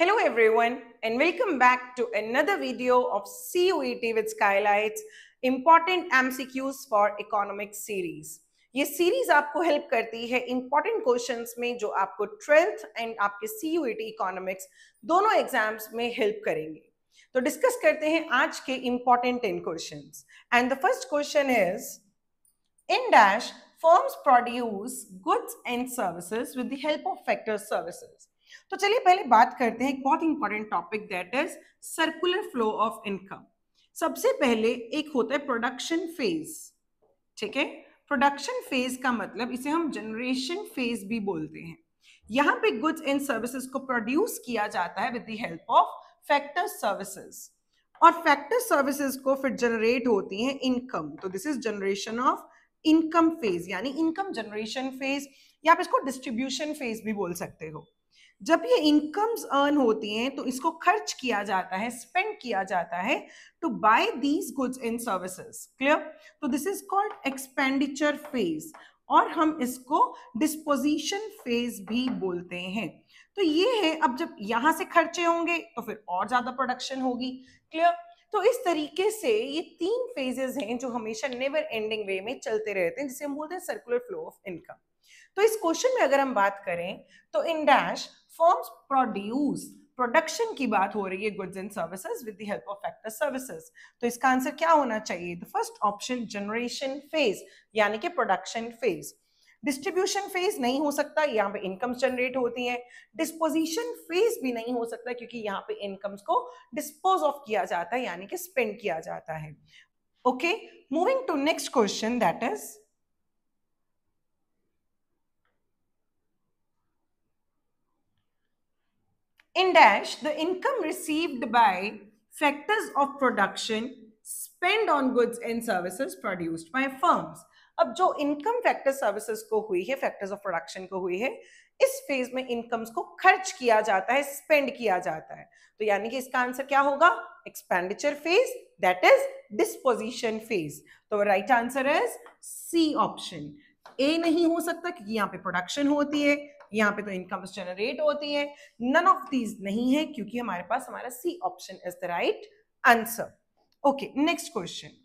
Hello everyone and welcome back to another video of CUET with Skylights Important MCQs for Economics series. ये series आपको help करती है important questions में जो आपको ट्वेल्थ एंड आपके CUET इकोनॉमिक्स दोनों एग्जाम्स में हेल्प करेंगे तो डिस्कस करते हैं आज के important 10 questions. And the first question is in dash firms produce goods and services with the help of factor services तो चलिए पहले बात करते हैं एक बहुत important topic that is circular flow of income सबसे पहले एक होता है प्रोडक्शन फेज ठीक है प्रोडक्शन फेज का मतलब इसे हम जनरेशन फेज भी बोलते हैं यहाँ पे गुड्स एंड सर्विसेज को प्रोड्यूस किया जाता है with the help of factor services और फैक्टर सर्विसेज को फिर जनरेट होती है इनकम तो this is generation of income phase यानी इनकम जनरेशन फेज या आप इसको डिस्ट्रीब्यूशन फेज भी बोल सकते हो जब ये इनकम्स अर्न होती हैं तो इसको खर्च किया जाता है स्पेंड किया जाता है to buy these goods and services clear तो this is called expenditure phase और हम इसको डिस्पोजिशन फेज भी बोलते हैं तो ये है अब जब यहां से खर्चे होंगे तो फिर और ज्यादा प्रोडक्शन होगी क्लियर तो इस तरीके से ये तीन फेजेस हैं जो हमेशा नेवर एंडिंग वे में चलते रहते हैं जिसे हम बोलते हैं सर्कुलर फ्लो ऑफ इनकम तो इस क्वेश्चन में अगर हम बात करें तो in dash firms produce production की बात हो रही है goods and services with the help of factor services तो इसका आंसर क्या होना चाहिए the first option generation phase यानी कि प्रोडक्शन फेज डिस्ट्रीब्यूशन फेज नहीं हो सकता यहाँ पे इनकम्स जनरेट होती है डिस्पोजिशन फेज भी नहीं हो सकता क्योंकि यहाँ पे इनकम्स को डिस्पोज ऑफ किया जाता है यानी कि स्पेंड किया जाता है okay moving to next question that is In dash, the income received by factors of production spend on goods and services produced by firms. अब जो इनकम फैक्टर सर्विसेज को हुई है फैक्टर्स ऑफ प्रोडक्शन को हुई है इस फेज में इनकम्स को खर्च किया जाता है स्पेंड किया जाता है तो यानी कि इसका आंसर क्या होगा expenditure phase that is disposition phase तो right answer is C option A नहीं हो सकता क्योंकि यहाँ पे प्रोडक्शन होती है यहाँ पे तो इनकम जनरेट होती है नन ऑफ दीज नहीं है क्योंकि हमारे पास हमारा C option is the right answer okay next question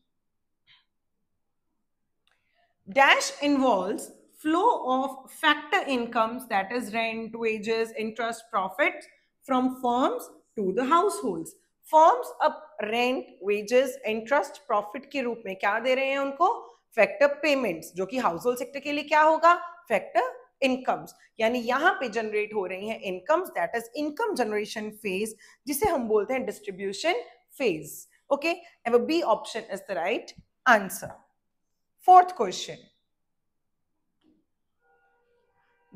dash involve flow of factor factor that is rent wages interest profit from from to the household firms अब rent wages interest profit के रूप में क्या दे रहे हैं उनको factor payments जो कि हाउस होल्ड सेक्टर के लिए क्या होगा फैक्टर इनकम्स यानी यहाँ पे जनरेट हो रही है incomes that is income generation phase जिसे हम बोलते हैं distribution phase okay and B option is the right answer fourth question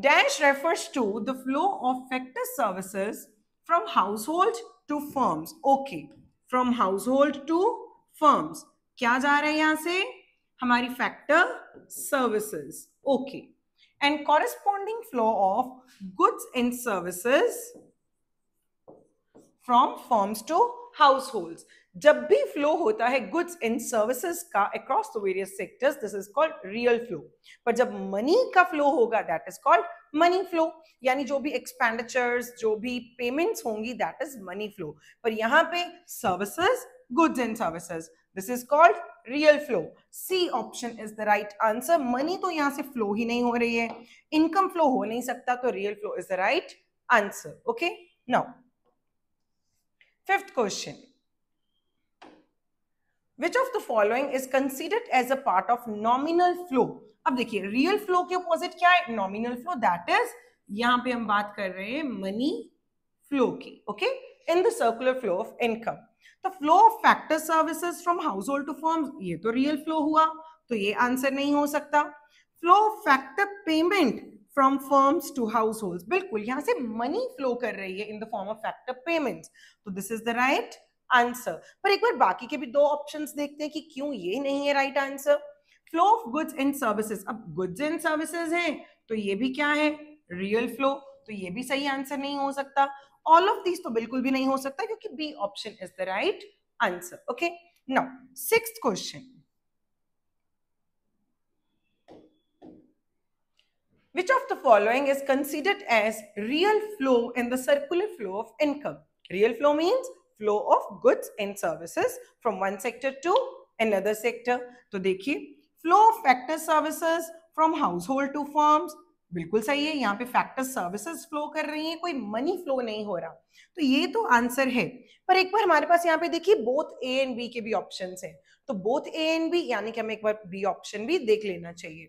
dash refers to the flow of factor services from household to firms okay from household to firms क्या जा रहा है यहां से हमारी factor services okay and corresponding flow of goods and services from firms to household जब भी flow होता है गुड्स एंड सर्विसेज का across the various sectors this is called real flow पर जब मनी का फ्लो होगा that is called money flow यानी जो भी एक्सपेंडिचर्स जो भी पेमेंट्स होंगी दैट इज मनी फ्लो पर यहाँ पे services goods and services this is called real flow C option is the right answer money तो यहां से फ्लो ही नहीं हो रही है इनकम फ्लो हो नहीं सकता तो real flow is the right answer okay now fifth question which of the following is considered as a part of nominal flow अब देखिए रियल फ्लो के अपोजिट क्या है नॉमिनल फ्लो दैट इज यहां पे हम बात कर रहे हैं मनी फ्लो की okay in the circular flow of income तो flow of factor services from household to firm ये तो रियल फ्लो हुआ तो ये आंसर नहीं हो सकता flow of factor payment from firms to household बिल्कुल यहां से मनी फ्लो कर रही है in the form of factor payments तो this is the right answer पर एक बार बाकी के भी दो ऑप्शंस देखते हैं कि क्यों ये नहीं है right right answer flow of goods and services अब गुड्स एंड सर्विसेज हैं तो ये भी क्या है रियल फ्लो तो ये भी सही आंसर नहीं हो सकता ऑल ऑफ दीज तो बिल्कुल भी नहीं हो सकता क्योंकि B option is the right answer okay now six question Which of the following is considered as real flow in the circular flow of income? Real flow means flow of goods and services from one sector to another sector. So, देखिए flow of factor services from household to firms, बिल्कुल सही है यहाँ पे factor services flow कर रही हैं कोई मनी फ्लो नहीं हो रहा तो ये तो आंसर है पर एक बार हमारे पास यहाँ पे देखिए बोथ ए एंड बी के भी ऑप्शन है तो बोथ ए एंड बी यानी कि हमें एक बार बी ऑप्शन भी देख लेना चाहिए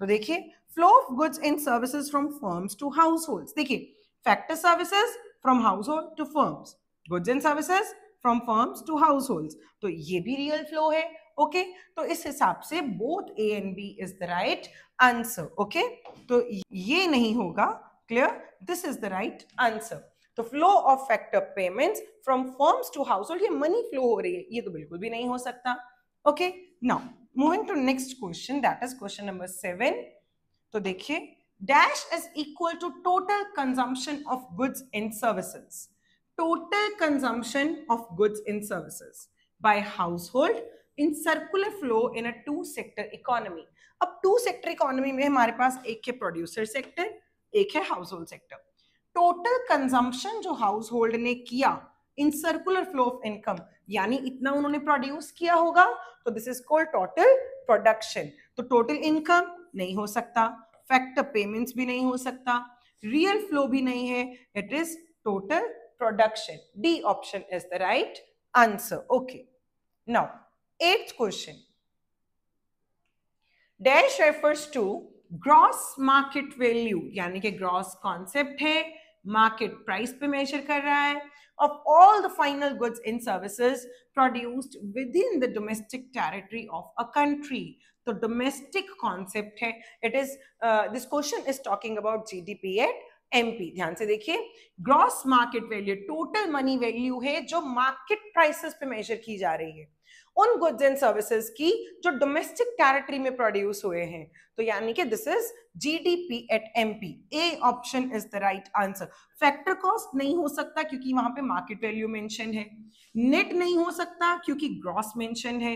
तो देखिए flow of goods and services from firms to household देखिए factor services from household to firms goods and services from firms to household तो ये भी रियल फ्लो है ओके तो इस हिसाब से both A and B is the right answer okay तो ये नहीं होगा clear this is the right answer तो flow of factor payments from firms to household ये मनी फ्लो हो रही है ये तो बिल्कुल भी नहीं हो सकता okay now moving to next question that is question number seven तो देखिए dash is equal to total consumption of goods and services total consumption of goods and services by household in circular flow in a two sector economy अब two sector economy में हमारे पास एक है producer sector एक है household sector total consumption जो household ने किया in circular flow of income यानी इतना उन्होंने प्रोड्यूस किया होगा तो this is called total production तो टोटल इनकम नहीं हो सकता फैक्टर पेमेंट्स भी नहीं हो सकता रियल फ्लो भी नहीं है it is total production D option is the right answer okay now Eighth question. Dash refers to gross market value यानी कि gross concept है market price पे measure कर रहा है of all the final goods and services produced within the domestic territory of a country. The domestic concept है it is uh, this question is talking about GDP at MP ध्यान से देखिए gross market value total money value है जो market prices पे major की जा रही है उन गुड्स एंड सर्विसेज की जो डोमेस्टिक टेरिटरी में प्रोड्यूस हुए हैं तो यानी कि this is GDP at MP A option is the right answer factor cost नहीं हो सकता क्योंकि वहां पे मार्केट वैल्यू मेंशन है नेट नहीं हो सकता क्योंकि ग्रॉस मेंशन है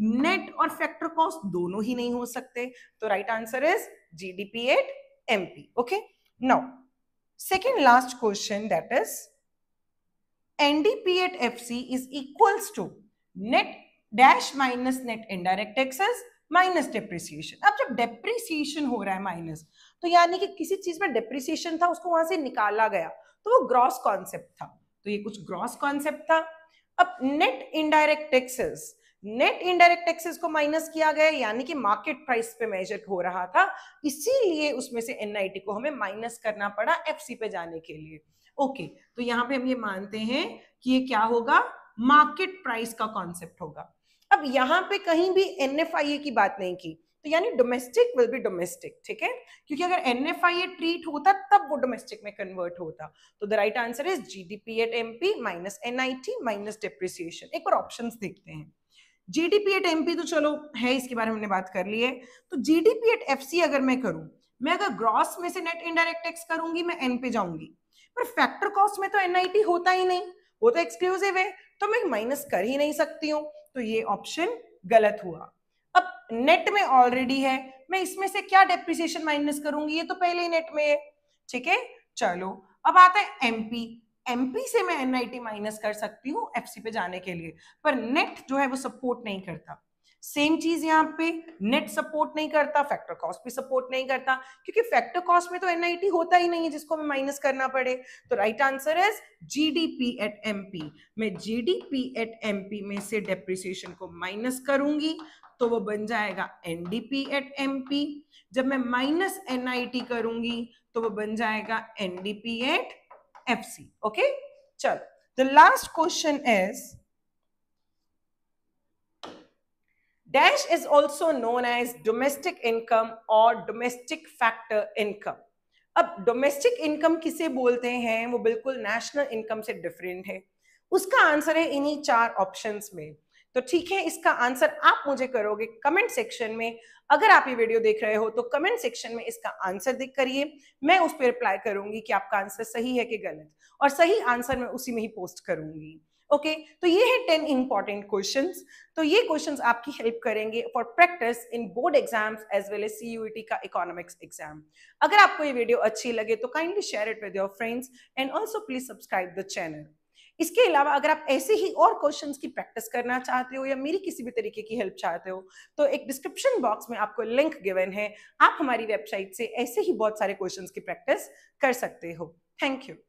नेट और फैक्टर कॉस्ट दोनों ही नहीं हो सकते तो right answer is GDP at MP okay now second last question that is NDP at FC is equals to net dash minus net indirect taxes minus depreciation अब जब डेप्रिसिएशन हो रहा है माइनस तो यानी कि किसी चीज में डेप्रिसिएशन था उसको वहां से निकाला गया तो वो ग्रॉस कॉन्सेप्ट था तो ये कुछ ग्रॉस कॉन्सेप्ट था अब net indirect taxes net indirect taxes को माइनस किया गया यानी कि मार्केट प्राइस पे मेजर हो रहा था इसीलिए उसमें से एनआईटी को हमें माइनस करना पड़ा एफसी पे जाने के लिए ओके okay, तो यहाँ पे हम ये मानते हैं कि ये क्या होगा मार्केट प्राइस का कॉन्सेप्ट होगा अब यहाँ पे कहीं भी एन की बात नहीं की तो यानी डोमेस्टिक विल बी डोमेस्टिक ठीक है क्योंकि अगर एन ट्रीट होता तब वो डोमेस्टिक में कन्वर्ट होता तो the right answer is G D P at M P minus N I T minus depreciation एक बार ऑप्शन देखते हैं जीडीपी एट एमपी तो चलो है इसके बारे में बात कर ली है तो जीडीपी एट एफ अगर मैं करूं मैं अगर ग्रॉस में से नेट इनडायरेक्ट टैक्स करूंगी मैं एन पे जाऊंगी पर फैक्टर कॉस्ट में तो एनआईटी होता ही नहीं वो तो एक्सक्लूसिव है तो मैं माइनस कर ही नहीं सकती हूँ तो ये ऑप्शन गलत हुआ अब नेट में ऑलरेडी है मैं इसमें से क्या डेप्रिसिएशन माइनस करूंगी ये तो पहले ही नेट में है ठीक है चलो अब आता है एमपी एमपी से मैं एनआईटी माइनस कर सकती हूँ एफसी पे जाने के लिए पर नेट जो है वो सपोर्ट नहीं करता सेम चीज यहाँ पे नेट सपोर्ट नहीं करता फैक्टर कॉस्ट भी सपोर्ट नहीं करता क्योंकि फैक्टर कॉस्ट में तो एनआईटी होता ही नहीं है जिसको हमें माइनस करना पड़े तो राइट आंसर है जीडीपी एट एमपी मैं जीडीपी एट एमपी में से डेप्रिसिएशन को माइनस करूंगी तो वो बन जाएगा एनडीपी एट एमपी जब मैं माइनस एनआईटी करूंगी तो वो बन जाएगा NDP at FC. Okay? Chal. The last question is Dash is also known as domestic income or domestic factor income. अब domestic income किसे बोलते हैं वो बिल्कुल national income से different है उसका आंसर है इन्हीं चार options में तो ठीक है इसका आंसर आप मुझे करोगे कमेंट सेक्शन में अगर आप ये वीडियो देख रहे हो तो कमेंट सेक्शन में इसका आंसर करिए मैं उस पर रिप्लाई करूंगी कि आपका आंसर सही है कि गलत और सही आंसर मैं उसी में ही पोस्ट करूंगी ओके okay, तो ये है टेन इंपॉर्टेंट क्वेश्चन तो ये क्वेश्चन आपकी हेल्प करेंगे for practice in board exams as well as CUET e का इकोनॉमिक्स एग्जाम अगर आपको ये वीडियो अच्छी लगे तो kindly share it with your friends and also please subscribe the channel इसके अलावा अगर आप ऐसे ही और क्वेश्चन की प्रैक्टिस करना चाहते हो या मेरी किसी भी तरीके की हेल्प चाहते हो तो एक डिस्क्रिप्शन बॉक्स में आपको लिंक गिवन है आप हमारी वेबसाइट से ऐसे ही बहुत सारे क्वेश्चन की प्रैक्टिस कर सकते हो थैंक यू